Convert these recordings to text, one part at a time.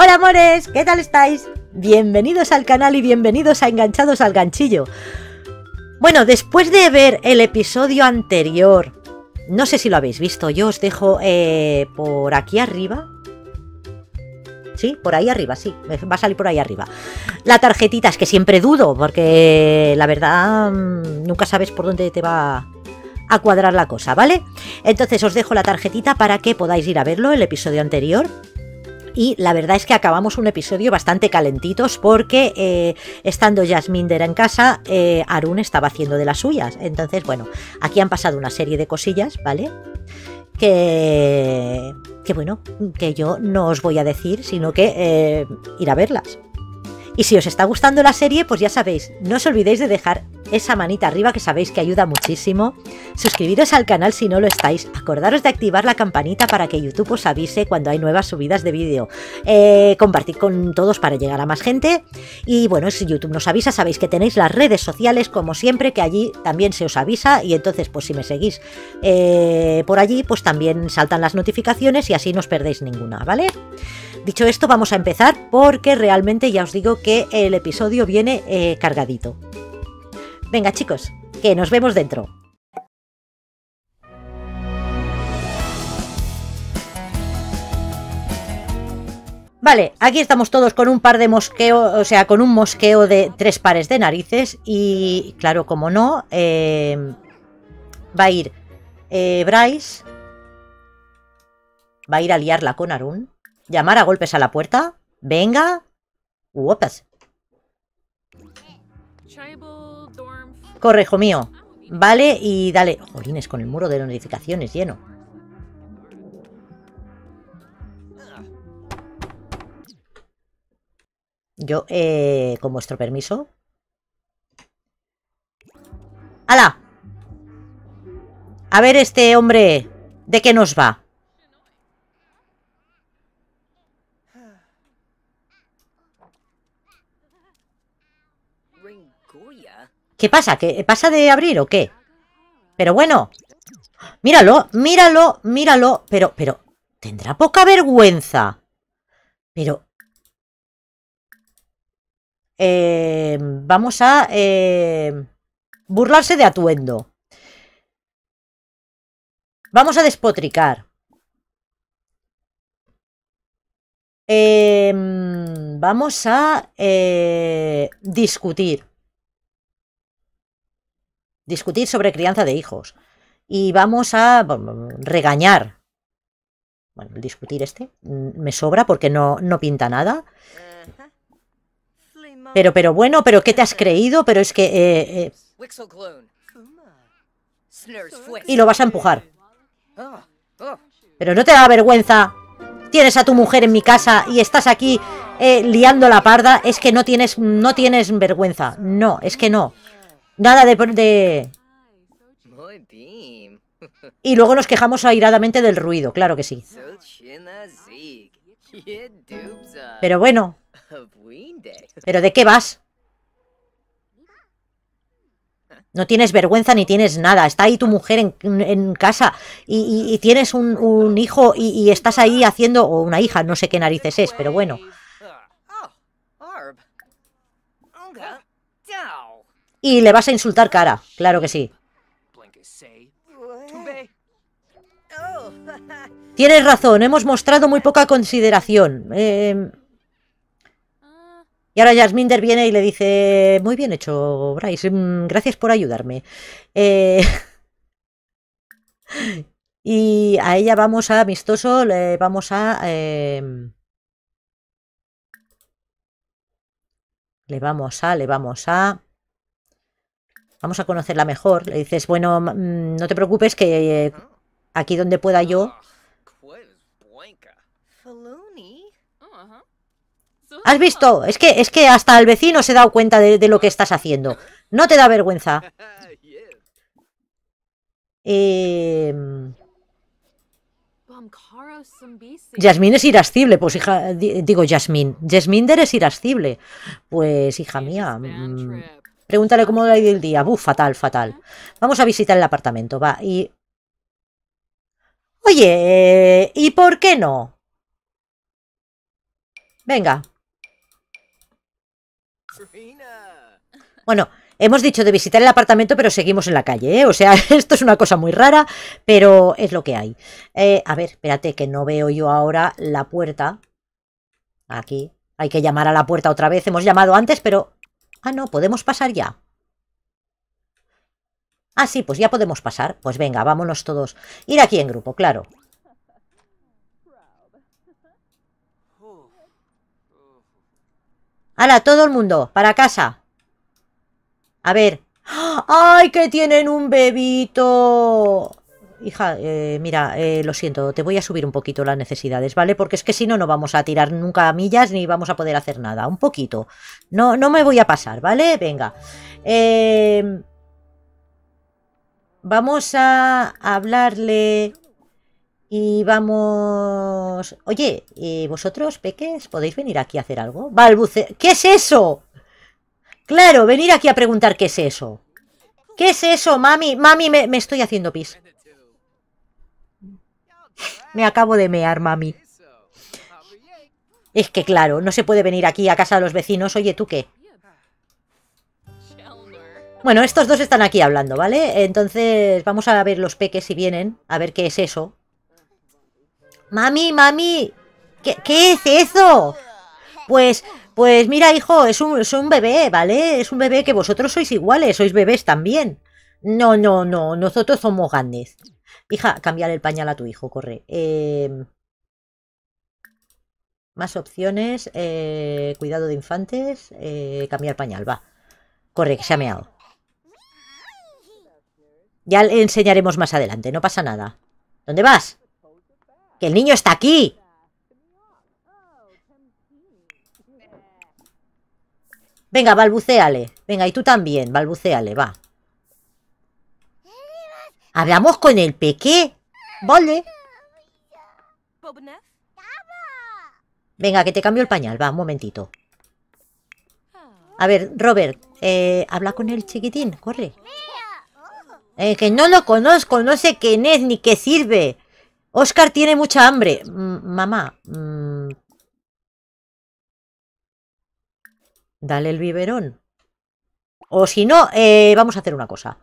Hola amores, ¿qué tal estáis? Bienvenidos al canal y bienvenidos a Enganchados al Ganchillo. Bueno, después de ver el episodio anterior, no sé si lo habéis visto, yo os dejo eh, por aquí arriba. Sí, por ahí arriba, sí, va a salir por ahí arriba. La tarjetita es que siempre dudo, porque la verdad mm, nunca sabes por dónde te va a cuadrar la cosa, ¿vale? Entonces os dejo la tarjetita para que podáis ir a verlo, el episodio anterior y la verdad es que acabamos un episodio bastante calentitos porque eh, estando Jasminder en casa, eh, Arun estaba haciendo de las suyas. Entonces, bueno, aquí han pasado una serie de cosillas, ¿vale? Que, que bueno, que yo no os voy a decir, sino que eh, ir a verlas. Y si os está gustando la serie, pues ya sabéis, no os olvidéis de dejar esa manita arriba que sabéis que ayuda muchísimo. Suscribiros al canal si no lo estáis. Acordaros de activar la campanita para que YouTube os avise cuando hay nuevas subidas de vídeo. Eh, compartid compartir con todos para llegar a más gente. Y bueno, si YouTube nos avisa, sabéis que tenéis las redes sociales como siempre, que allí también se os avisa. Y entonces, pues si me seguís eh, por allí, pues también saltan las notificaciones y así no os perdéis ninguna, ¿vale? Dicho esto, vamos a empezar porque realmente ya os digo que el episodio viene eh, cargadito. Venga chicos, que nos vemos dentro. Vale, aquí estamos todos con un par de mosqueo, o sea, con un mosqueo de tres pares de narices y, claro, como no, em, va a ir eh, Bryce, va a ir a liarla con Arun. Llamar a golpes a la puerta. Venga. Uopas. Corre, mío. Vale, y dale. Jolines, con el muro de notificaciones lleno. Yo, eh, con vuestro permiso. ¡Hala! A ver este hombre, ¿de qué nos va? ¿Qué pasa? ¿Que pasa de abrir o qué? Pero bueno. Míralo, míralo, míralo. Pero, pero, tendrá poca vergüenza. Pero... Eh, vamos a eh, burlarse de atuendo. Vamos a despotricar. Em, vamos a eh, discutir discutir sobre crianza de hijos y vamos a mm, regañar. Bueno, discutir este mm, me sobra porque no, no pinta nada. Pero, pero bueno, pero ¿qué te has creído? Pero es que... Eh, eh, y lo vas a empujar. Pero no te da vergüenza. Tienes a tu mujer en mi casa y estás aquí eh, liando la parda. Es que no tienes, no tienes vergüenza. No, es que no. Nada de... Y luego nos quejamos airadamente del ruido, claro que sí. Pero bueno. ¿Pero de qué vas? No tienes vergüenza ni tienes nada. Está ahí tu mujer en, casa y, y, y, tienes un, hijo y, y, estás ahí haciendo, o una hija, no sé qué narices es, pero bueno. Y le vas a insultar cara, claro que sí. Tienes razón, hemos mostrado muy poca consideración. Em, y ahora Jasminder viene y le dice, muy bien hecho, Bryce, em, gracias por ayudarme. Eh, y a ella vamos a amistoso, le vamos a... Em, le vamos a, le vamos a vamos a conocerla mejor. Le dices, bueno, mm, no te preocupes que eh, aquí donde pueda yo... ¿Has visto? Es que, es que hasta el vecino se ha dado cuenta de, lo que estás haciendo. No te da vergüenza. Eh... es irascible, pues hija, digo Yasmín, Yasminder es irascible. Pues hija mía, mm, Pregúntale cómo ha ido el día. Buf, fatal, fatal. Vamos a visitar el apartamento, va. Y... Oye, ¿y por qué no? Venga. Bueno, hemos dicho de visitar el apartamento, pero seguimos en la calle, ¿eh? O sea, esto es una cosa muy rara, pero es lo que hay. Eh, a ver, espérate, que no veo yo ahora la puerta. Aquí. Hay que llamar a la puerta otra vez. Hemos llamado antes, pero Ah, no, podemos pasar ya. Ah, sí, pues ya podemos pasar. Pues venga, vámonos todos. Ir aquí en grupo, claro. ¡Hala, todo el mundo! ¡Para casa! A ver. ¡Ah! ¡Ay, que tienen un bebito! hija, eh, mira, eh, lo siento, te voy a subir un poquito las necesidades, ¿vale? Porque es que si no, no vamos a tirar nunca millas ni vamos a poder hacer nada, un poquito. No, no me voy a pasar, ¿vale? Venga. Eh, vamos a hablarle y vamos... Oye, ¿y vosotros, peques, podéis venir aquí a hacer algo? Balbuce... ¿Qué es eso? Claro, venir aquí a preguntar qué es eso. ¿Qué es eso, mami? Mami, me estoy haciendo pis. Me acabo de mear, mami. Es que claro, no se puede venir aquí a casa de los vecinos. Oye, ¿tú qué? Bueno, estos dos están aquí hablando, ¿vale? Entonces vamos a ver los peques si vienen. A ver qué es eso. Mami, mami. ¿Qué, es eso? Pues, pues mira, hijo, es un, bebé, ¿vale? Es un bebé que vosotros sois iguales, sois bebés también. No, no, no, nosotros somos grandes. Hija, cambiar el pañal a tu hijo, corre. Em, más opciones. Eh, cuidado de infantes. Eh, cambiar pañal, va. Corre, que se ha meado. Ya le enseñaremos más adelante, no pasa nada. ¿Dónde vas? ¡Que el niño está aquí! Venga, balbuceale. Venga, y tú también, balbuceale, va. ¿Hablamos con el peque? Vale. Venga, que te cambio el pañal. Va, un momentito. Ah. A ver, Robert, eh, habla con el chiquitín. Corre. Es que no lo conozco, no sé quién es ni qué sirve. Oscar tiene mucha hambre. Mm, mamá. Mm. Dale el biberón. O si no, eh, vamos a hacer una cosa.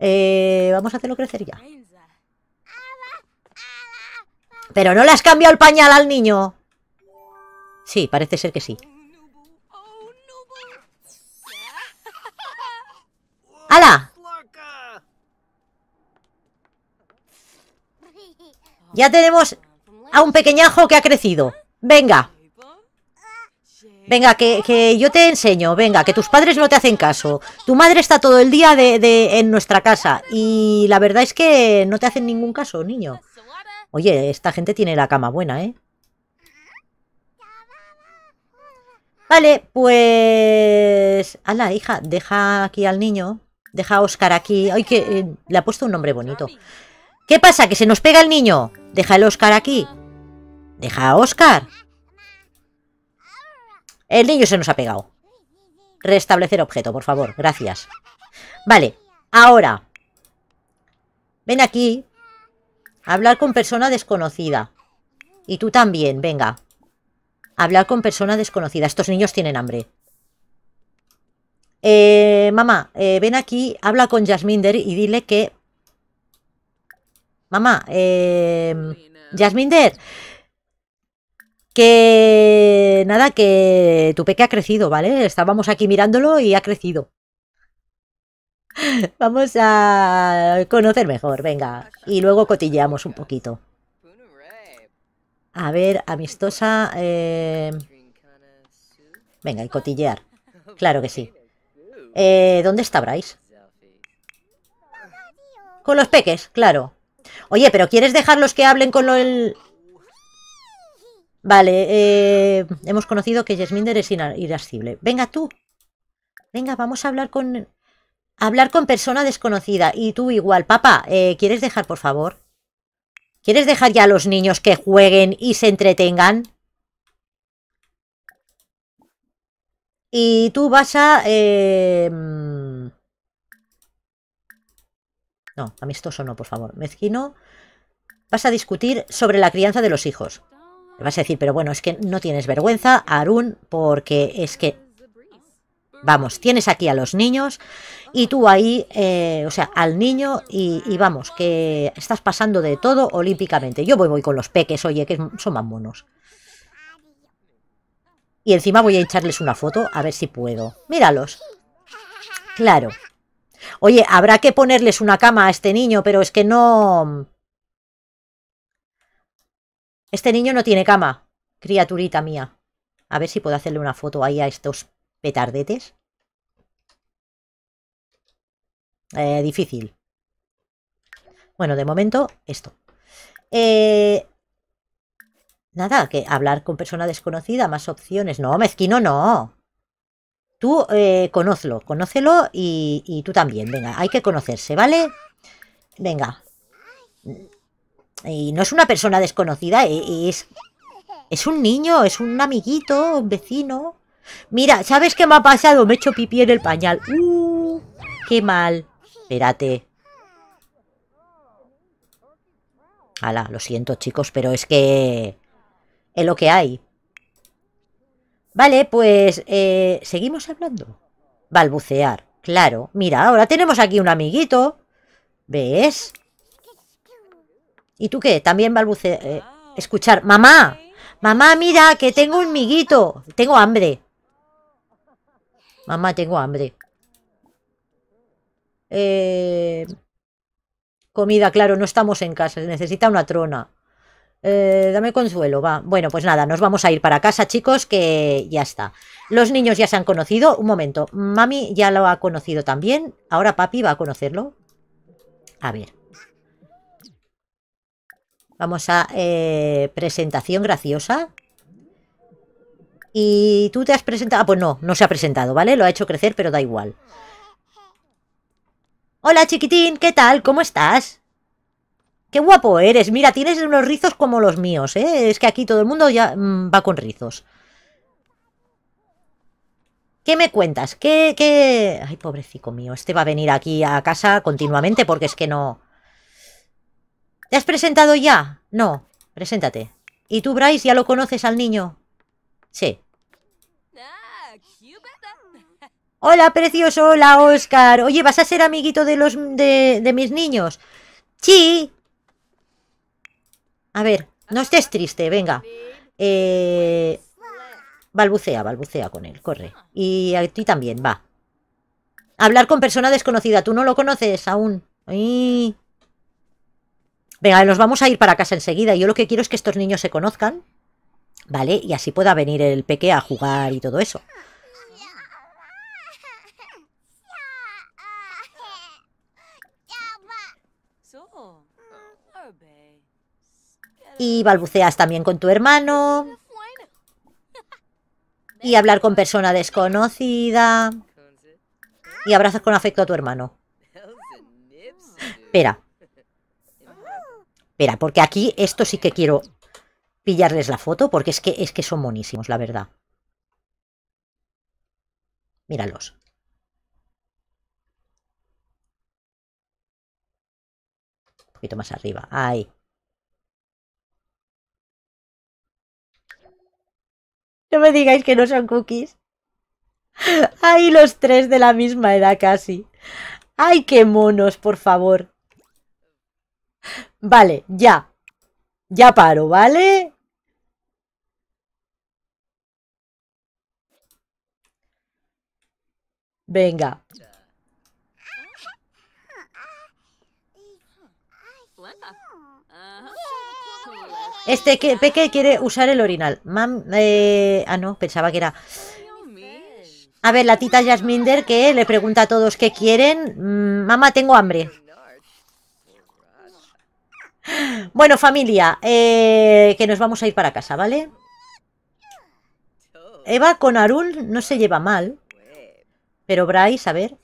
Eh, vamos a hacerlo crecer ya. Pero no le has cambiado el pañal al niño. Sí, parece ser que sí. ¡Hala! Ya tenemos a un pequeñajo que ha crecido. Venga. Venga, que, yo te enseño. Venga, que tus padres no te hacen caso. Tu madre está todo el día de, en nuestra casa. Y la verdad es que no te hacen ningún caso, niño. Oye, esta gente tiene la cama buena, ¿eh? Vale, pues... Hala, hija, deja aquí al niño. Deja a Oscar aquí. Ay, que eh, le ha puesto un nombre bonito. ¿Qué pasa? ¿Que se nos pega el niño? Deja el Oscar aquí. Deja a Oscar. El niño se nos ha pegado. Restablecer objeto, por favor. Gracias. Vale, ahora. Ven aquí. Hablar con persona desconocida. Y tú también, venga. Hablar con persona desconocida. Estos niños tienen hambre. Eh, mamá, eh, ven aquí, habla con Jasminder y dile que... Mamá, eh... Jasminder, que nada, que tu peque ha crecido, ¿vale? Estábamos aquí mirándolo y ha crecido. Vamos a conocer mejor, venga. Y luego cotilleamos un poquito. A ver, amistosa. Eh, venga, y cotillear. Claro que sí. Eh, ¿Dónde está Con los peques, claro. Oye, pero ¿quieres dejarlos que hablen con el... Vale, eh, hemos conocido que Jasminder es irascible. Venga tú. Venga, vamos a hablar con... Hablar con persona desconocida. Y tú igual. Papá, eh, ¿quieres dejar, por favor? ¿Quieres dejar ya a los niños que jueguen y se entretengan? Y tú vas a... Eh, mm, no, amistoso no, por favor. Mezquino. Vas a discutir sobre la crianza de los hijos. Le vas a decir, pero bueno, es que no tienes vergüenza, Arun, porque es que... Vamos, tienes aquí a los niños y tú ahí, eh, o sea, al niño y, vamos, que estás pasando de todo olímpicamente. Yo voy, voy con los peques, oye, que son más monos. Y encima voy a echarles una foto, a ver si puedo. Míralos. Claro. Oye, habrá que ponerles una cama a este niño, pero es que no... Este niño no tiene cama, criaturita mía. A ver si puedo hacerle una foto ahí a estos petardetes. Eh, difícil. Bueno, de momento, esto. Eh, nada, que hablar con persona desconocida, más opciones. No, mezquino no. Tú eh, conócelo, y tú también. Venga, hay que conocerse, ¿vale? Venga. Y no es una persona desconocida, e-, es, es un niño, es un amiguito, un vecino. Mira, ¿sabes qué me ha pasado? Me he hecho pipí en el pañal. ¡Uh! ¡Qué mal! Espérate. Ala, lo siento, chicos, pero es que... Es lo que hay. Vale, pues... Eh, ¿Seguimos hablando? Balbucear. Claro. Mira, ahora tenemos aquí un amiguito. ¿Ves? ¿Y tú qué? También balbuce eh, escuchar. ¡Mamá! ¡Mamá, mira! ¡Que tengo un miguito! Tengo hambre. Mamá, tengo hambre. Eh, comida, claro, no estamos en casa. necesita una trona. Eh, dame consuelo, va. Bueno, pues nada, nos vamos a ir para casa, chicos, que ya está. Los niños ya se han conocido. Un momento, mami ya lo ha conocido también. Ahora papi va a conocerlo. A ver. Vamos a eh, presentación graciosa. Y tú te has presentado... Ah, pues no, no se ha presentado, ¿vale? Lo ha hecho crecer, pero da igual. Hola, chiquitín, ¿qué tal? ¿Cómo estás? Qué guapo eres. Mira, tienes unos rizos como los míos, ¿eh? Es que aquí todo el mundo ya mm, va con rizos. ¿Qué me cuentas? ¿Qué, ¿Qué...? Ay, pobrecito mío. Este va a venir aquí a casa continuamente porque es que no... ¿Te has presentado ya? No, preséntate. ¿Y tú, Bryce, ya lo conoces al niño? Sí. Hola, precioso. Hola, Oscar. Oye, ¿vas a ser amiguito de los de, mis niños? Sí. A ver, no estés triste, venga. Eh, balbucea, balbucea con él, corre. Y a ti también, va. Hablar con persona desconocida. Tú no lo conoces aún. Ay. Venga, nos vamos a ir para casa enseguida. Yo lo que quiero es que estos niños se conozcan, ¿vale? Y así pueda venir el peque a jugar y todo eso. Y balbuceas también con tu hermano. Y hablar con persona desconocida. Y abrazas con afecto a tu hermano. Espera, Espera, porque aquí esto sí que quiero pillarles la foto, porque es que, es que son monísimos, la verdad. Míralos. Un poquito más arriba. Ahí. No me digáis que no son cookies. Ahí los tres de la misma edad casi. ¡Ay, qué monos, por favor! Vale, ya. Ya paro, ¿vale? Venga. Este que, Peque quiere usar el orinal. Eh, ah, no, pensaba que era... A ver, la tita Jasminder que le pregunta a todos qué quieren. Mm, mamá, tengo hambre. Bueno, familia, eh, que nos vamos a ir para casa, ¿vale? Eva con Arul no se lleva mal. Pero Bryce, a ver...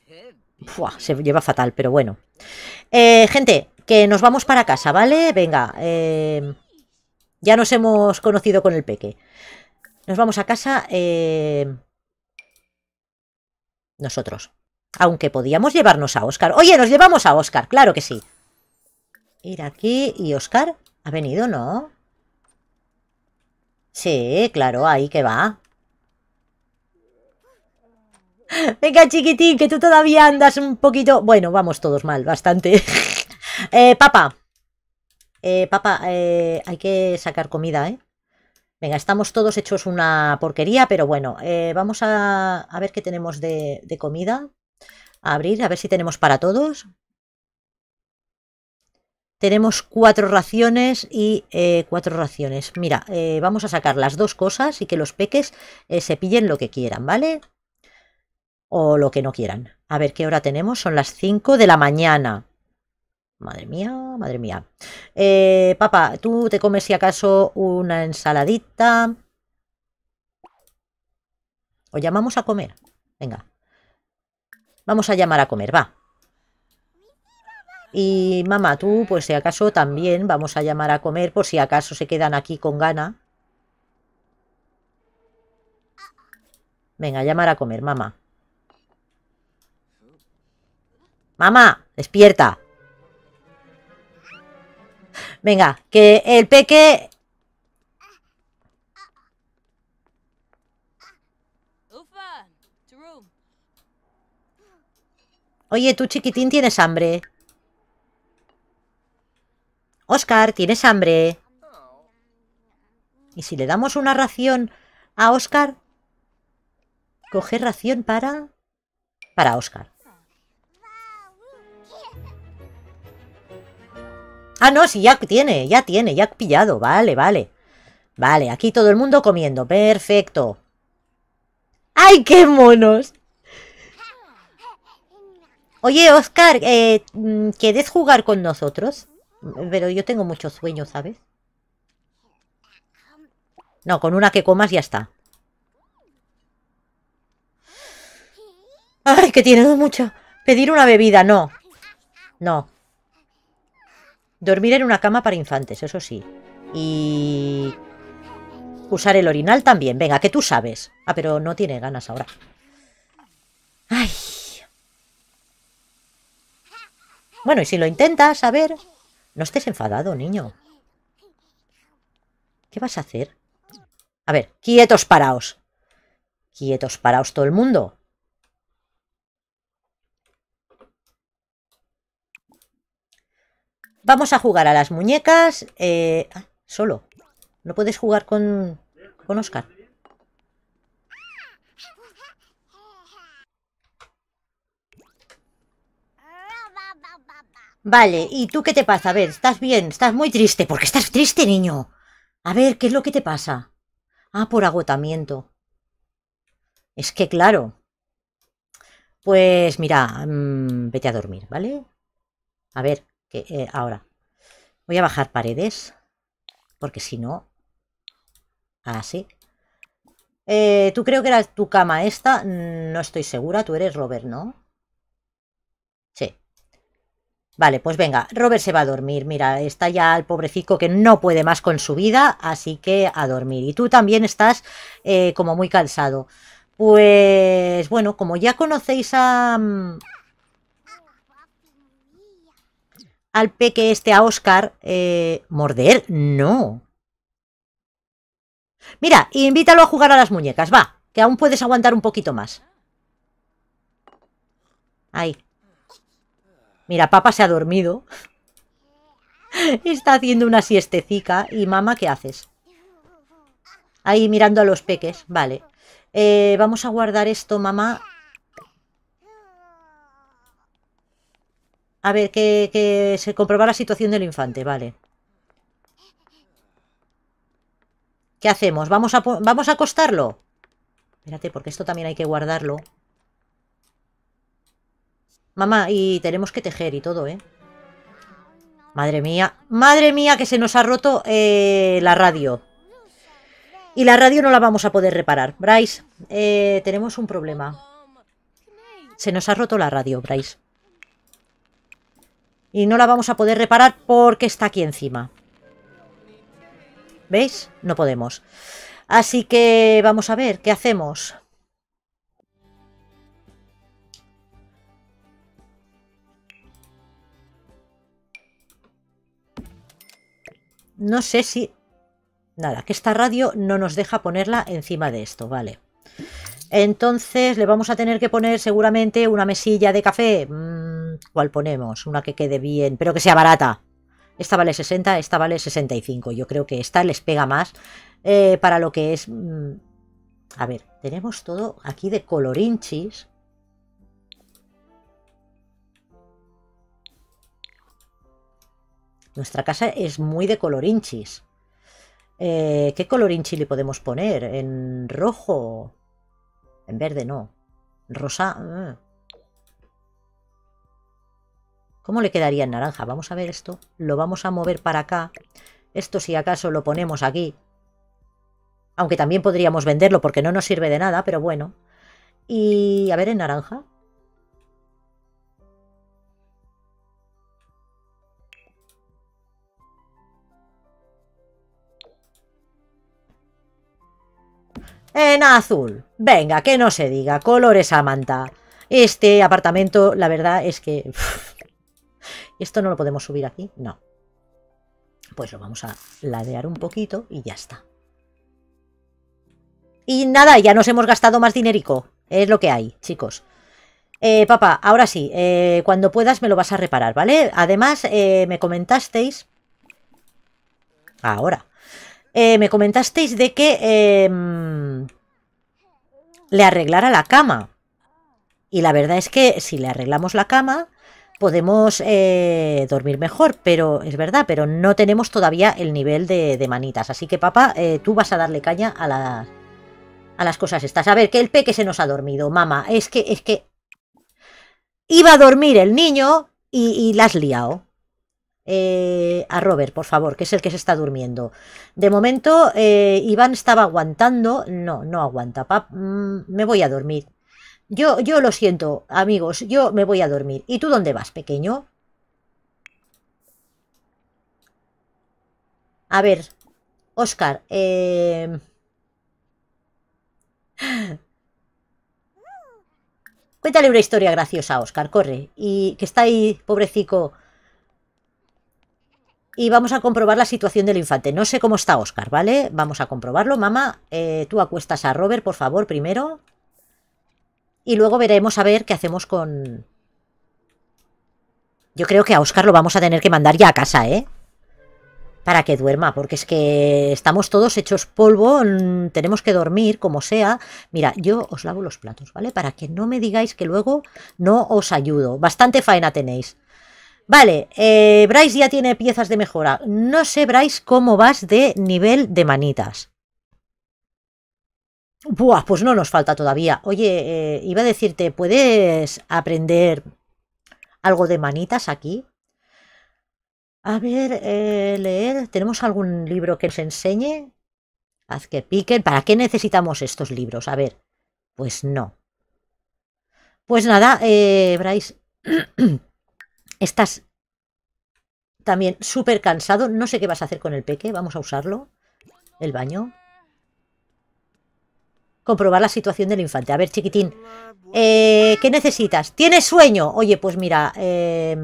se lleva fatal, pero bueno. Eh, gente, que nos vamos para casa, ¿vale? Venga, eh, ya nos hemos conocido con el peque. Nos vamos a casa nosotros. Aunque podíamos llevarnos a Oscar. Oye, nos llevamos a Oscar, claro que sí ir aquí y Oscar ha venido, ¿no? Sí, claro, ahí que va. Venga, chiquitín, que tú todavía andas un poquito... Bueno, vamos todos mal, bastante. Papá, eh, papá, eh, eh, hay que sacar comida, ¿eh? Venga, estamos todos hechos una porquería, pero bueno, vamos a, ver qué tenemos de, de comida. A abrir, a ver si tenemos para todos tenemos cuatro raciones y eh, cuatro raciones. Mira, eh, vamos a sacar las dos cosas y que los peques eh, se pillen lo que quieran, ¿vale? O lo que no quieran. A ver qué hora tenemos. Son las 5 de la mañana. Madre mía, madre mía. papá, tú te comes si acaso una ensaladita. O llamamos a comer. Venga. Vamos a llamar a comer, va. Y mamá, tú, pues si acaso también vamos a llamar a comer por si acaso se quedan aquí con gana. Venga, llamar a comer, mamá. Mamá, despierta. Venga, que el peque... Oye, tú chiquitín tienes hambre. Oscar, ¿tienes hambre? ¿Y si le damos una ración a Oscar? Coger ración para... Para Oscar. Ah, no, sí, ya tiene, ya tiene, ya ha pillado. Vale, vale. Vale, aquí todo el mundo comiendo. Perfecto. ¡Ay, qué monos! Oye, Oscar, eh, mm, ¿quieres jugar con nosotros? Pero yo tengo mucho sueño, ¿sabes? No, con una que comas ya está. Ay, que tiene mucho. Pedir una bebida, no. No. Dormir en una cama para infantes, eso sí. Y... Usar el orinal también. Venga, que tú sabes. Ah, pero no tiene ganas ahora. Ay. Bueno, y si lo intentas, a ver... No estés enfadado, niño. ¿Qué vas a hacer? A ver, quietos paraos. Quietos paraos todo el mundo. Vamos a jugar a las muñecas. Eh, ah, solo. No puedes jugar con, con Oscar. Vale, ¿y tú qué te pasa? A ver, estás bien, estás muy triste. ¿Por qué estás triste, niño? A ver, ¿qué es lo que te pasa? Ah, por agotamiento. Es que claro. Pues mira, mm, vete a dormir, ¿vale? A ver, que, eh, ahora. Voy a bajar paredes. Porque si no... Así. Ah, eh, tú creo que era tu cama esta. No estoy segura. Tú eres Robert, ¿no? Vale, pues venga, Robert se va a dormir. Mira, está ya el pobrecito que no puede más con su vida, así que a dormir. Y tú también estás eh, como muy cansado. Pues bueno, como ya conocéis a... Mm, al peque este, a Oscar, eh, morder, no. Mira, invítalo a jugar a las muñecas, va, que aún puedes aguantar un poquito más. Ahí, Mira, papá se ha dormido. Está haciendo una siestecica. ¿Y mamá qué haces? Ahí mirando a los peques. Vale. Eh, vamos a guardar esto, mamá. A ver, que, se comprueba la situación del infante. Vale. ¿Qué hacemos? ¿Vamos a, ¿Vamos a acostarlo? Espérate, porque esto también hay que guardarlo. Mamá, y tenemos que tejer y todo, ¿eh? Madre mía, madre mía que se nos ha roto eh, la radio. Y la radio no la vamos a poder reparar. Bryce, eh, tenemos un problema. Se nos ha roto la radio, Bryce. Y no la vamos a poder reparar porque está aquí encima. ¿Veis? No podemos. Así que vamos a ver qué hacemos. no sé si... Nada, que esta radio no nos deja ponerla encima de esto, vale. Entonces le vamos a tener que poner seguramente una mesilla de café. Mm, ¿Cuál ponemos? Una que quede bien, pero que sea barata. Esta vale 60, esta vale 65. Yo creo que esta les pega más eh, para lo que es... Mm, a ver, tenemos todo aquí de colorinchis. Nuestra casa es muy de colorinchis. Eh, ¿Qué colorinchi le podemos poner? ¿En rojo? En verde no. Rosa. Ah. ¿Cómo le quedaría en naranja? Vamos a ver esto. Lo vamos a mover para acá. Esto si acaso lo ponemos aquí. Aunque también podríamos venderlo porque no nos sirve de nada, pero bueno. Y a ver en naranja. En azul. Venga, que no se diga. Colores a manta. Este apartamento, la verdad es que... esto no lo podemos subir aquí. No. Pues lo vamos a ladear un poquito y ya está. Y nada, ya nos hemos gastado más dinerico. Es lo que hay, chicos. Eh, papá, ahora sí, eh, cuando puedas me lo vas a reparar, ¿vale? Además, eh, me comentasteis... Ahora. Eh, me comentasteis de que em, le arreglara la cama. Y la verdad es que si le arreglamos la cama, podemos eh, dormir mejor, pero es verdad, pero no tenemos todavía el nivel de, manitas. Así que, papá, eh, tú vas a darle caña a, a las cosas estas. A ver, que el peque se nos ha dormido, mamá. Es que, es que... Iba a dormir el niño y, y la liado. Eh, a Robert, por favor, que es el que se está durmiendo. De momento, eh, Iván estaba aguantando. No, no aguanta. Pap, mm, me voy a dormir. Yo, yo lo siento, amigos, yo me voy a dormir. ¿Y tú dónde vas, pequeño? A ver, Oscar, eh, Cuéntale una historia graciosa, Oscar, corre. Y que está ahí, pobrecico, y vamos a comprobar la situación del infante. No sé cómo está Oscar, ¿vale? Vamos a comprobarlo. Mamá, eh, tú acuestas a Robert, por favor, primero. Y luego veremos a ver qué hacemos con... Yo creo que a Oscar lo vamos a tener que mandar ya a casa, ¿eh? Para que duerma, porque es que estamos todos hechos polvo, mm, tenemos que dormir como sea. Mira, yo os lavo los platos, ¿vale? Para que no me digáis que luego no os ayudo. Bastante faena tenéis. Vale, eh, Bryce ya tiene piezas de mejora. No sé, Bryce, cómo vas de nivel de manitas. Buah, pues no nos falta todavía. Oye, eh, iba a decirte, ¿puedes aprender algo de manitas aquí? A ver, eh, leer. ¿Tenemos algún libro que nos enseñe? Haz que piquen. ¿Para qué necesitamos estos libros? A ver, pues no. Pues nada, Bryce. Estás también súper cansado. No sé qué vas a hacer con el peque. Vamos a usarlo. El baño. Comprobar la situación del infante. A ver, chiquitín. Eh, ¿Qué necesitas? ¿Tienes sueño? Oye, pues mira... Eh,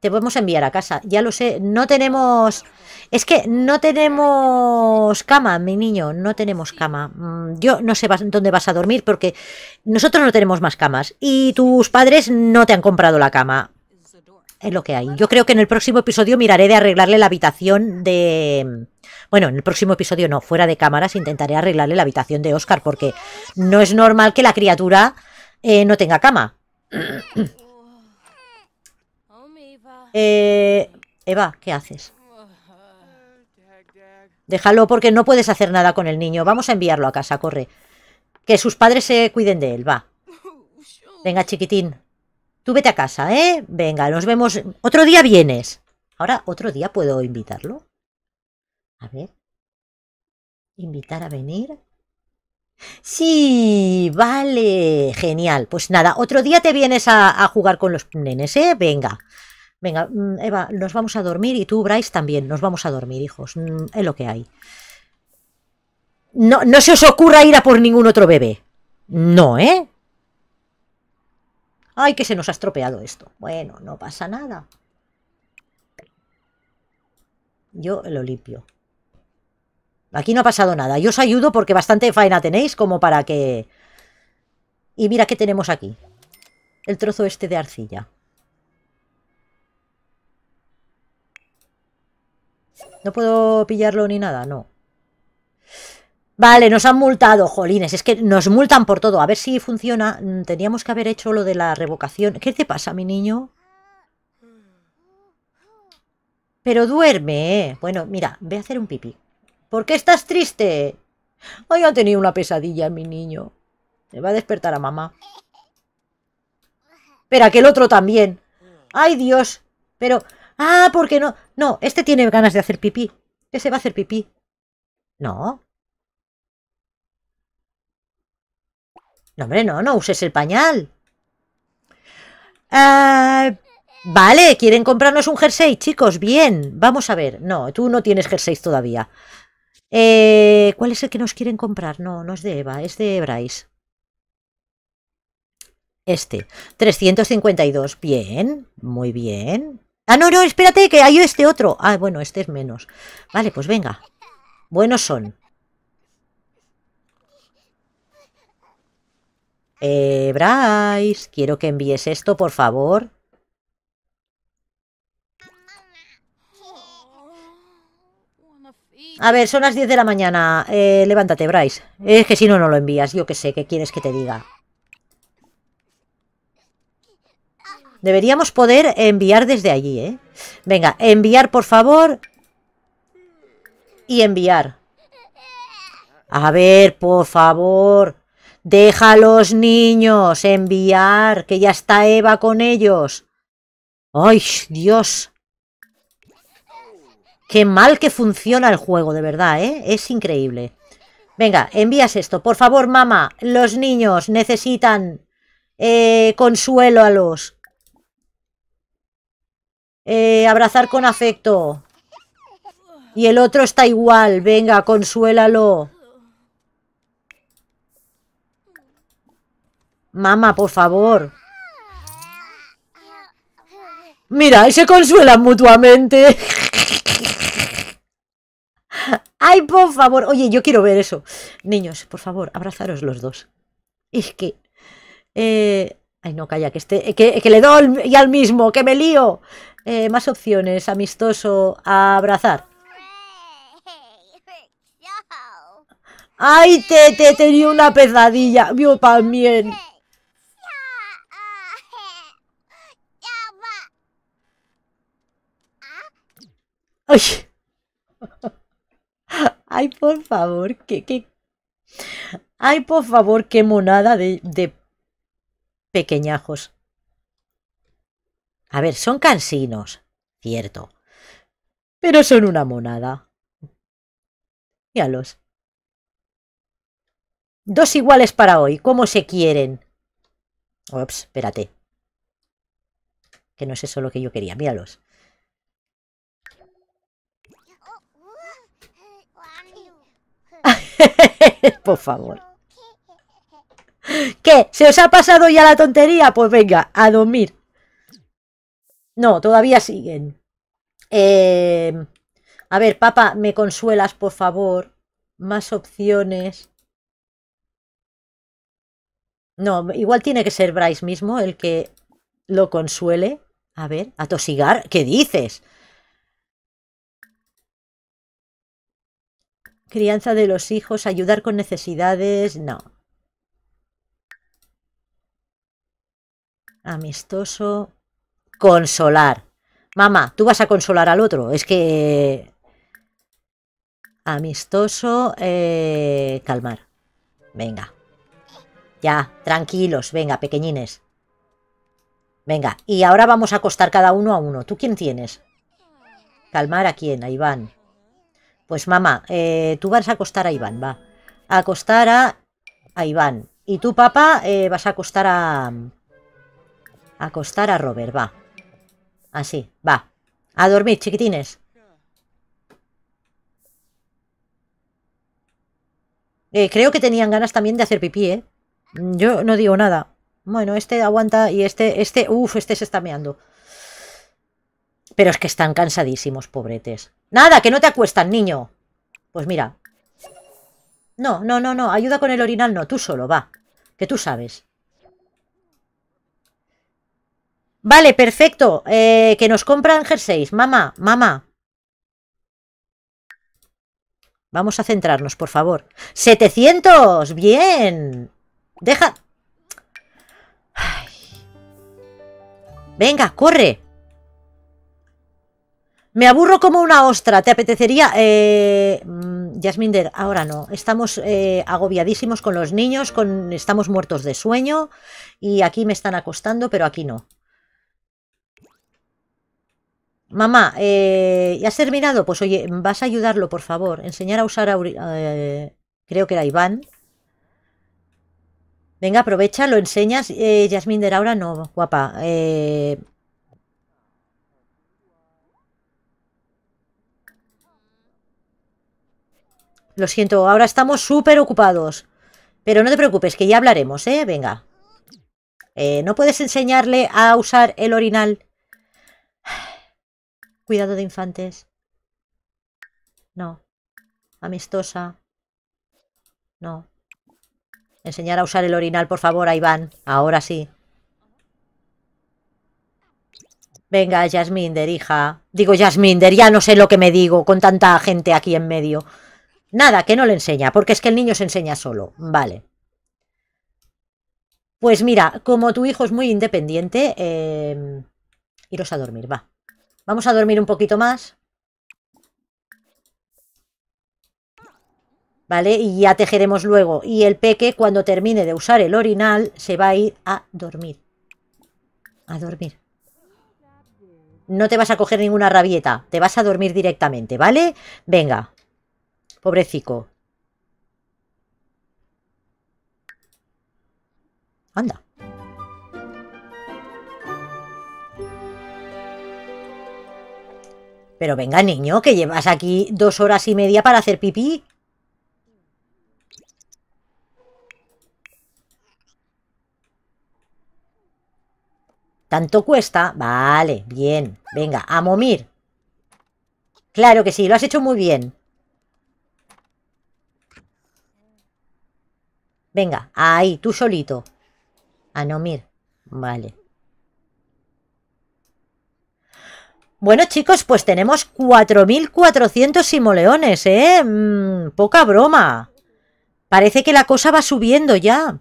te podemos enviar a casa, ya lo sé. No tenemos... Es que no tenemos cama, mi niño, no tenemos cama. Mm, yo no sé dónde vas a dormir porque nosotros no tenemos más camas y tus padres no te han comprado la cama. Es lo que hay. Yo creo que en el próximo episodio miraré de arreglarle la habitación de... Bueno, en el próximo episodio no, fuera de cámaras intentaré arreglarle la habitación de Oscar porque no es normal que la criatura eh, no tenga cama. Eh, Eva, ¿qué haces? Déjalo porque no puedes hacer nada con el niño. Vamos a enviarlo a casa, corre. Que sus padres se cuiden de él, va. Venga, chiquitín. Tú vete a casa, ¿eh? Venga, nos vemos. Otro día vienes. Ahora, otro día puedo invitarlo. A ver. Invitar a venir. Sí, vale. Genial. Pues nada, otro día te vienes a, a jugar con los nenes, ¿eh? Venga venga, mm, Eva, nos vamos a dormir y tú, Bryce, también, nos vamos a dormir, hijos, mm, es lo que hay. No, no se os ocurra ir a por ningún otro bebé. No, ¿eh? Ay, que se nos ha estropeado esto. Bueno, no pasa nada. Yo lo limpio. Aquí no ha pasado nada. Yo os ayudo porque bastante faena tenéis como para que... Y mira qué tenemos aquí. El trozo este de arcilla. No puedo pillarlo ni nada, no. Vale, nos han multado, jolines. Es que nos multan por todo. A ver si funciona. Mm, teníamos que haber hecho lo de la revocación. ¿Qué te pasa, mi niño? Pero duerme. Eh. Bueno, mira, voy a hacer un pipí. ¿Por qué estás triste? Hoy ha tenido una pesadilla, mi niño. te va a despertar a mamá. Pero que el otro también. ¡Ay, Dios! Pero... Ah, porque no. No, este tiene ganas de hacer pipí. Ese va a hacer pipí. No. No, hombre, no, no uses el pañal. Ah, vale, quieren comprarnos un jersey, chicos. Bien, vamos a ver. No, tú no tienes jersey todavía. Eh, ¿Cuál es el que nos quieren comprar? No, no es de Eva, es de Bryce. Este, 352. Bien, muy bien. Ah, no, no, espérate, que hay este otro. Ah, bueno, este es menos. Vale, pues venga. Buenos son. Eh, Bryce, quiero que envíes esto, por favor. A ver, son las 10 de la mañana. Eh, levántate, Bryce. Es que si no, no lo envías. Yo qué sé, ¿qué quieres que te diga? Deberíamos poder enviar desde allí, ¿eh? Venga, enviar, por favor. Y enviar. A ver, por favor. Deja a los niños enviar, que ya está Eva con ellos. ¡Ay, Dios! Qué mal que funciona el juego, de verdad, ¿eh? Es increíble. Venga, envías esto. Por favor, mamá, los niños necesitan eh, consuelo a los... Eh, abrazar con afecto. Y el otro está igual. Venga, consuélalo. Mamá, por favor. Mira, y se consuelan mutuamente. Ay, por favor. Oye, yo quiero ver eso. Niños, por favor, abrazaros los dos. Es que... Eh, Ay, no, calla, que, esté. que, le doy y al mismo, que me lío. Eh, más opciones, amistoso, abrazar. ¡Ay, te, te tenía una pesadilla! Yo también. ¡Ay! ¡Ay, por favor! ¡Qué, qué! ay por favor! ¡Qué monada de pequeñajos. A ver, son cansinos, cierto, pero son una monada. Míralos. Dos iguales para hoy, ¿cómo se quieren? Ops, espérate. Que no es eso lo que yo quería, míralos. Por favor. ¿Qué? ¿Se os ha pasado ya la tontería? Pues venga, a dormir. No, todavía siguen. Em, a ver, papá, ¿me consuelas, por favor? Más opciones. No, igual tiene que ser Bryce mismo el que lo consuele. A ver, tosigar. ¿Qué dices? Crianza de los hijos, ayudar con necesidades. No, Amistoso. Consolar. Mamá, tú vas a consolar al otro. Es que... Amistoso. Eh, calmar. Venga. Ya, tranquilos. Venga, pequeñines. Venga, y ahora vamos a acostar cada uno a uno. ¿Tú quién tienes? Calmar a quién, a Iván. Pues mamá, eh, tú vas a acostar a Iván, va. acostar a, Iván. Y tú, papá, eh, vas a acostar a, Acostar a Robert, va. Así, va. A dormir, chiquitines. Eh, creo que tenían ganas también de hacer pipí, ¿eh? Yo no digo nada. Bueno, este aguanta y este, este, uff, este se está meando. Pero es que están cansadísimos, pobretes. ¡Nada, que no te acuestan, niño! Pues mira. No, no, no, no, ayuda con el orinal, no, tú solo, va. Que tú sabes. Vale, perfecto. Eh, que nos compran jerseys. Mamá, mamá. Vamos a centrarnos, por favor. ¡700! ¡Bien! Deja... Venga, corre. Me aburro como una ostra. ¿Te apetecería...? Jasmine, eh, mm, ahora no. Estamos eh, agobiadísimos con los niños, con... estamos muertos de sueño y aquí me están acostando, pero aquí no. Mamá, eh, ¿ya has terminado? Pues oye, vas a ayudarlo, por favor. Enseñar a usar... Eh, creo que era Iván. Venga, aprovecha, lo enseñas. Eh, Yasmín de no, guapa. Eh, lo siento, ahora estamos súper ocupados. Pero no te preocupes, que ya hablaremos, ¿eh? Venga. no puedes enseñarle a usar el orinal. Cuidado de infantes. No. Amistosa. No. Enseñar a usar el orinal, por favor, a Iván. Ahora sí. Venga, Jasminder, hija. Digo, Jasminder, ya no sé lo que me digo con tanta gente aquí en medio. Nada, que no le enseña, porque es que el niño se enseña solo. Vale. Pues mira, como tu hijo es muy independiente, em, iros a dormir, va. Vamos a dormir un poquito más. ¿Vale? Y ya tejeremos luego. Y el peque, cuando termine de usar el orinal, se va a ir a dormir. A dormir. No te vas a coger ninguna rabieta. Te vas a dormir directamente, ¿vale? Venga. Pobrecico. Anda. Pero venga, niño, que llevas aquí dos horas y media para hacer pipí. ¿Tanto cuesta? Vale, bien. Venga, a momir. Claro que sí, lo has hecho muy bien. Venga, ahí, tú solito. A nomir. Vale. Bueno, chicos, pues tenemos 4.400 simoleones, ¿eh? Mm, poca broma. Parece que la cosa va subiendo ya.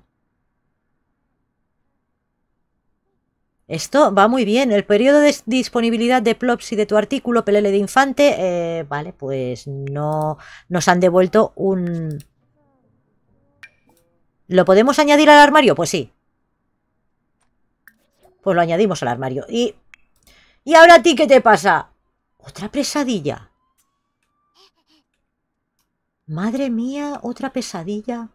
Esto va muy bien. El periodo de disponibilidad de Plops y de tu artículo, Pelele de Infante, eh, vale, pues no nos han devuelto un... ¿Lo podemos añadir al armario? Pues sí. Pues lo añadimos al armario. Y ¿Y ahora a ti qué te pasa? ¿Otra pesadilla? Madre mía, otra pesadilla.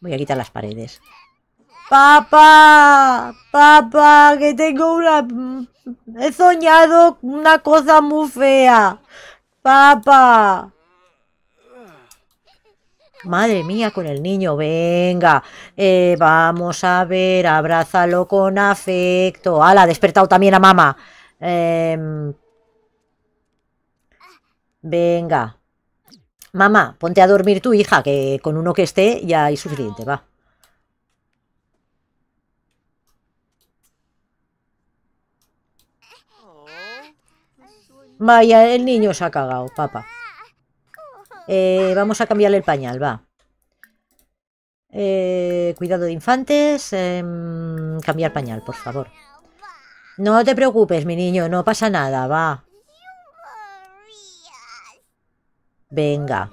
Voy a quitar las paredes. Papá, papá, que tengo una... Mm, he soñado una cosa muy fea. Papá. Madre mía, con el niño, venga, eh, vamos a ver, abrázalo con afecto. ¡Hala, despertado también a mamá! Em, venga. Mamá, ponte a dormir tu hija, que con uno que esté ya hay suficiente, va. Oh. Vaya, el niño se ha cagado, papá. Eh, vamos a cambiarle el pañal, va. Eh, cuidado de infantes. Cambia em, cambiar pañal, por favor. No te preocupes, mi niño. No pasa nada, va. Venga.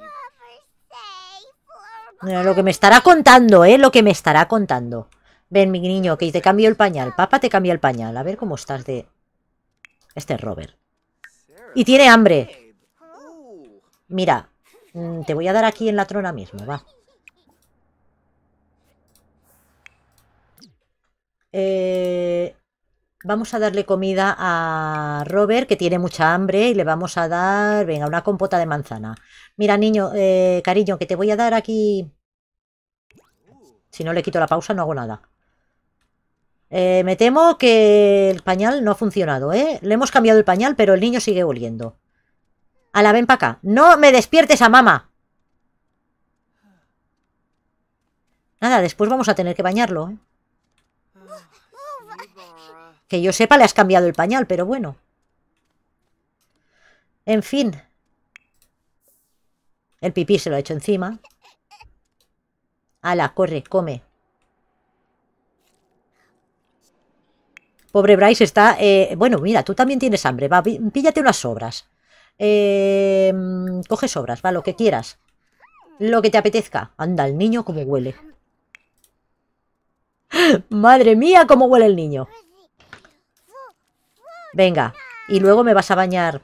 Lo que me estará contando, ¿eh? Lo que me estará contando. Ven, mi niño, que te cambio el pañal. Papá te cambia el pañal. A ver cómo estás de... Este es Robert. Y tiene hambre. Mira, Mm, te voy a dar aquí en la trona mismo, va. Eh, vamos a darle comida a Robert, que tiene mucha hambre, y le vamos a dar, venga, una compota de manzana. Mira, niño, eh, cariño, que te voy a dar aquí... Si no le quito la pausa, no hago nada. Eh, me temo que el pañal no ha funcionado, ¿eh? Le hemos cambiado el pañal, pero el niño sigue oliendo. Ala, ven para No me despiertes a mamá. Nada, después vamos a tener que bañarlo. ¿eh? Que yo sepa, le has cambiado el pañal, pero bueno. En fin. El pipí se lo ha hecho encima. Ala, corre, come. Pobre Bryce está... Eh, bueno, mira, tú también tienes hambre. Va, píllate unas sobras. Eh, coge sobras, va, lo que quieras. Lo que te apetezca. Anda, el niño como huele. Madre mía, cómo huele el niño. Venga, y luego me vas a bañar.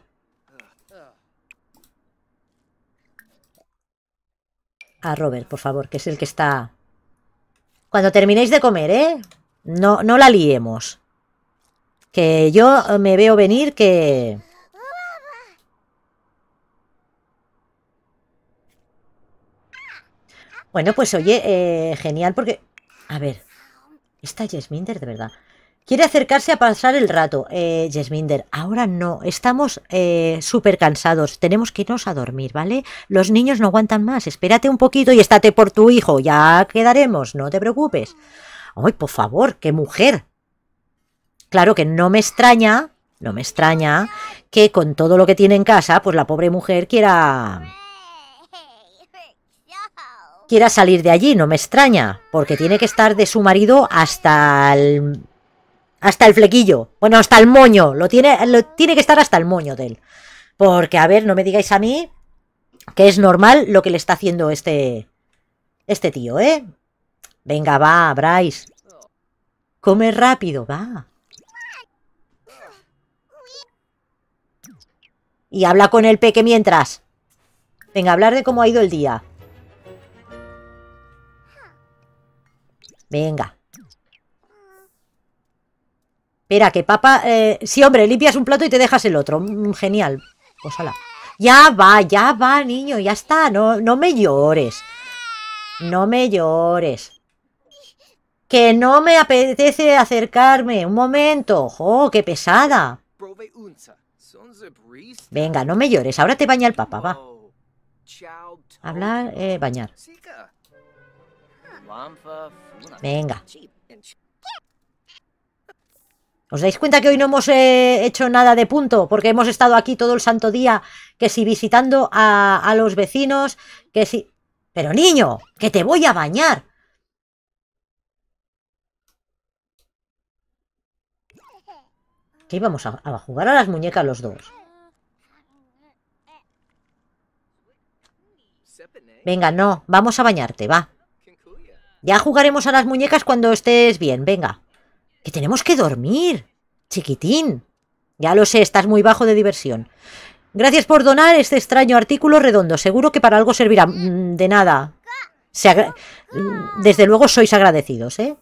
A Robert, por favor, que es el que está... Cuando terminéis de comer, ¿eh? No, no la liemos. Que yo me veo venir que... Bueno, pues oye, eh, genial porque... A ver, está Jesminder de verdad. Quiere acercarse a pasar el rato, eh, Jesminder. Ahora no, estamos eh, súper cansados. Tenemos que irnos a dormir, ¿vale? Los niños no aguantan más. Espérate un poquito y estate por tu hijo. Ya quedaremos, no te preocupes. Ay, por favor, qué mujer. Claro que no me extraña, no me extraña que con todo lo que tiene en casa, pues la pobre mujer quiera quiera salir de allí, no me extraña, porque tiene que estar de su marido hasta el hasta el flequillo, bueno, hasta el moño, lo tiene lo tiene que estar hasta el moño de él. Porque a ver, no me digáis a mí que es normal lo que le está haciendo este este tío, ¿eh? Venga, va, Bryce. Come rápido, va. Y habla con el peque mientras. Venga, hablar de cómo ha ido el día. Venga. Espera, que papa... Eh, sí, hombre, limpias un plato y te dejas el otro. Mm, genial. Ojalá. Pues ya va, ya va, niño, ya está. No, me llores. No me llores. Que no me apetece acercarme. Un momento. ¡Jo, qué pesada! Venga, no me llores. Ahora te baña el papá, va. Hablar, eh, bañar. Venga. ¿Os dais cuenta que hoy no hemos eh, hecho nada de punto? Porque hemos estado aquí todo el santo día, que si visitando a, los vecinos, que si... Pero niño, que te voy a bañar. ¿Qué íbamos a jugar a las muñecas los dos? Venga, no, vamos a bañarte, va. Ya jugaremos a las muñecas cuando estés bien, venga. Que tenemos que dormir, chiquitín. Ya lo sé, estás muy bajo de diversión. Gracias por donar este extraño artículo redondo. Seguro que para algo servirá. Mm, de nada. Desde luego sois agradecidos, ¿eh?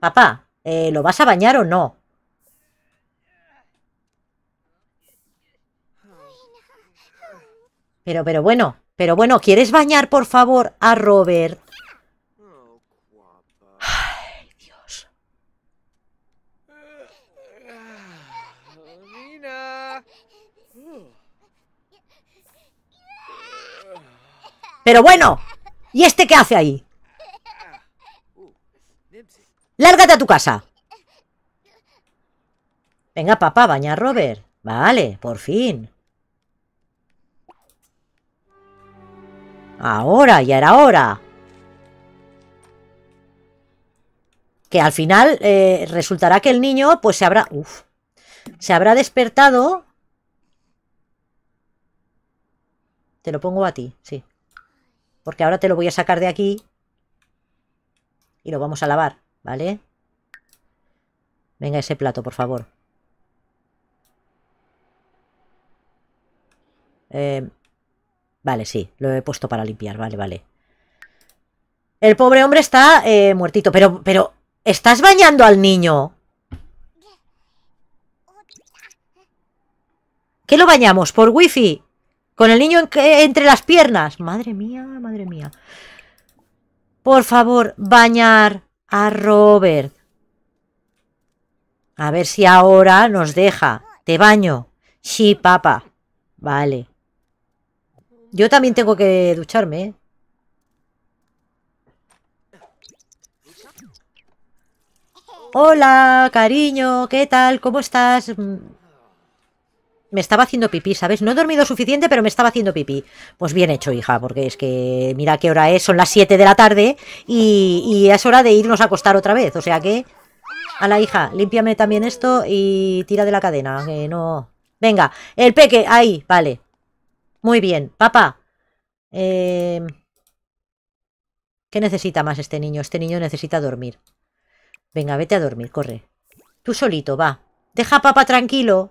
Papá, eh, ¿lo vas a bañar o no? Pero, pero bueno, pero bueno, ¿quieres bañar por favor a Robert? Pero bueno, ¿y este qué hace ahí? Lárgate a tu casa. Venga, papá, baña a Robert. Vale, por fin. Ahora, ya era hora. Que al final eh, resultará que el niño pues se habrá... Uf, se habrá despertado... Te lo pongo a ti, sí. Porque ahora te lo voy a sacar de aquí. Y lo vamos a lavar, ¿vale? Venga ese plato, por favor. Eh, vale, sí, lo he puesto para limpiar, vale, vale. El pobre hombre está eh, muertito, pero, pero, ¿estás bañando al niño? ¿Qué lo bañamos? ¿Por wifi? Con el niño entre las piernas. Madre mía, madre mía. Por favor, bañar a Robert. A ver si ahora nos deja. Te baño. Sí, papá. Vale. Yo también tengo que ducharme, ¿eh? Hola, cariño, ¿qué tal? ¿Cómo estás? me estaba haciendo pipí, ¿sabes? No he dormido suficiente, pero me estaba haciendo pipí. Pues bien hecho, hija, porque es que mira qué hora es, son las 7 de la tarde y, es hora de irnos a acostar otra vez. O sea que, a la hija, límpiame también esto y tira de la cadena, que no... Venga, el peque, ahí, vale. Muy bien, papá. Em, ¿Qué necesita más este niño? Este niño necesita dormir. Venga, vete a dormir, corre. Tú solito, va. Deja a papá tranquilo.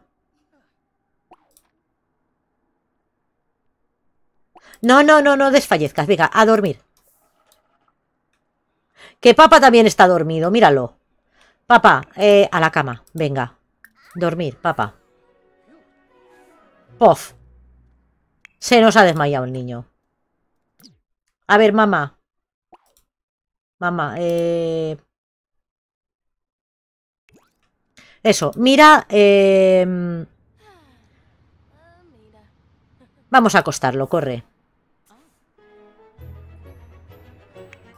No, no, no, no desfallezcas. Venga, a dormir. Que papá también está dormido, míralo. Papá, eh, a la cama, venga. Dormir, papá. Pof. Se nos ha desmayado el niño. A ver, mamá. Mamá, eh... Eso, mira... Em. Vamos a acostarlo, corre.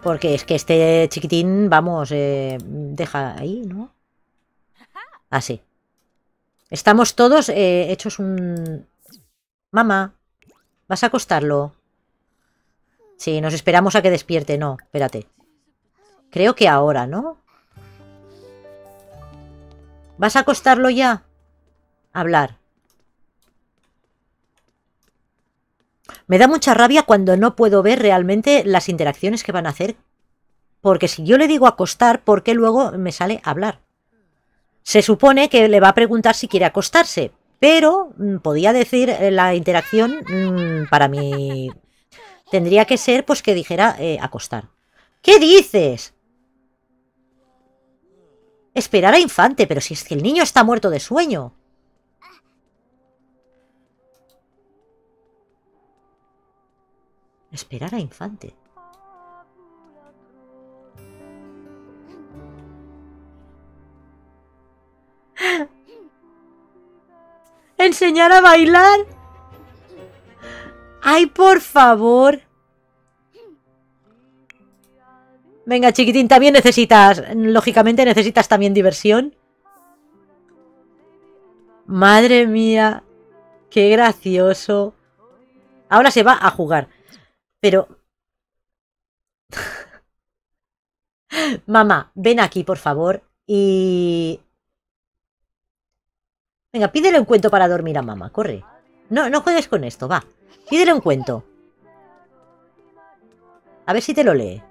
Porque es que este chiquitín, vamos, eh, deja ahí, ¿no? Así. Estamos todos eh, hechos un... Mamá, ¿vas a acostarlo? Sí, nos esperamos a que despierte. No, espérate. Creo que ahora, ¿no? ¿Vas a acostarlo ya? Hablar. Me da mucha rabia cuando no puedo ver realmente las interacciones que van a hacer. Porque si yo le digo acostar, ¿por qué luego me sale hablar? Se supone que le va a preguntar si quiere acostarse, pero mm, podía decir eh, la interacción mm, para mí tendría que ser pues que dijera eh, acostar. ¿Qué dices? Esperar a Infante, pero si el niño está muerto de sueño. esperar a Infante. ¿Enseñar a bailar? ¡Ay, por favor! Venga, chiquitín, también necesitas... Lógicamente necesitas también diversión. Madre mía, qué gracioso. Ahora se va a jugar. Pero... Mamá, ven aquí, por favor, y... Venga, pídele un cuento para dormir a mamá, corre. No, no juegues con esto, va. Pídele un cuento. A ver si te lo lee.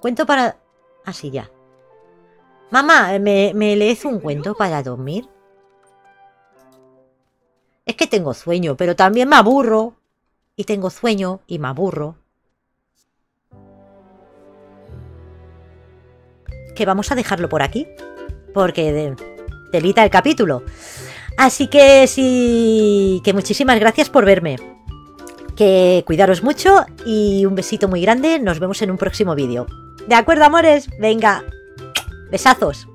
Cuento para... Así ah, sí, ya. Mamá, ¿me, ¿me lees un cuento para dormir? Es que tengo sueño, pero también me aburro y tengo sueño y me aburro. Que vamos a dejarlo por aquí, porque delita el capítulo. Así que sí, que muchísimas gracias por verme. Que cuidaros mucho y un besito muy grande. Nos vemos en un próximo vídeo. ¿De acuerdo, amores? Venga. Besazos.